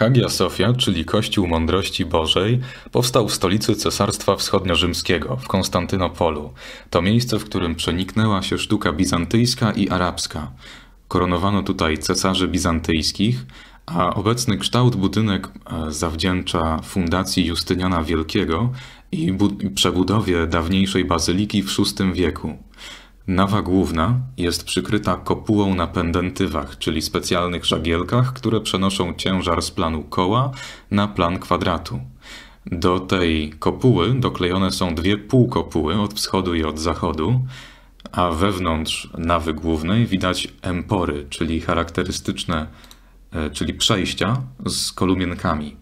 Hagia Sofia, czyli Kościół Mądrości Bożej, powstał w stolicy Cesarstwa Wschodniorzymskiego, w Konstantynopolu. To miejsce, w którym przeniknęła się sztuka bizantyjska i arabska. Koronowano tutaj cesarzy bizantyjskich, a obecny kształt budynek e, zawdzięcza Fundacji Justyniana Wielkiego i, i przebudowie dawniejszej bazyliki w VI wieku. Nawa główna jest przykryta kopułą na pendentywach, czyli specjalnych żagielkach, które przenoszą ciężar z planu koła na plan kwadratu. Do tej kopuły doklejone są dwie półkopuły od wschodu i od zachodu, a wewnątrz nawy głównej widać empory, czyli charakterystyczne, e, czyli przejścia z kolumienkami.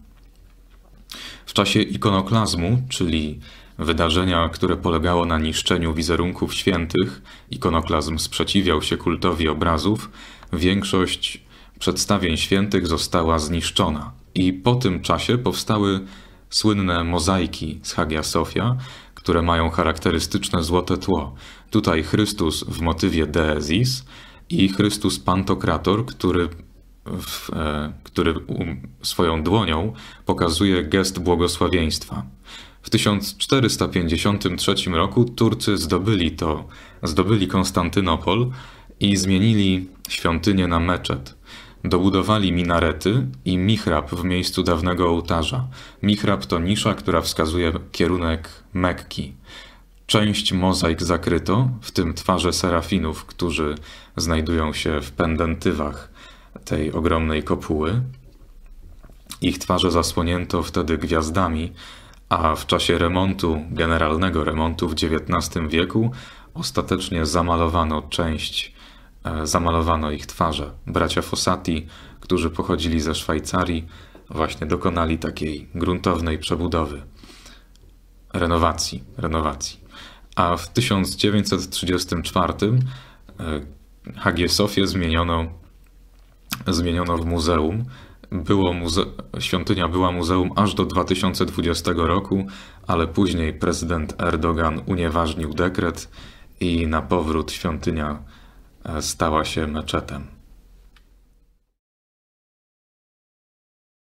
W czasie ikonoklazmu, czyli wydarzenia, które polegało na niszczeniu wizerunków świętych, ikonoklazm sprzeciwiał się kultowi obrazów, większość przedstawień świętych została zniszczona. I po tym czasie powstały słynne mozaiki z Hagia Sofia, które mają charakterystyczne złote tło. Tutaj Chrystus w motywie Deezis i Chrystus Pantokrator, który, w, e, który swoją dłonią pokazuje gest błogosławieństwa. W 1453 roku Turcy zdobyli to, zdobyli Konstantynopol i zmienili świątynię na meczet. Dobudowali minarety i mihrab w miejscu dawnego ołtarza. Mihrab to nisza, która wskazuje kierunek Mekki. Część mozaik zakryto, w tym twarze serafinów, którzy znajdują się w pendentywach tej ogromnej kopuły. Ich twarze zasłonięto wtedy gwiazdami, a w czasie remontu, generalnego remontu w XIX wieku, ostatecznie zamalowano część, e, zamalowano ich twarze. Bracia Fossati, którzy pochodzili ze Szwajcarii, właśnie dokonali takiej gruntownej przebudowy, renowacji, renowacji. A w 1934 e, Hagie Sofię zmieniono, zmieniono w muzeum, było muze- świątynia była muzeum aż do 2020 roku, ale później prezydent Erdogan unieważnił dekret i na powrót świątynia e, stała się meczetem.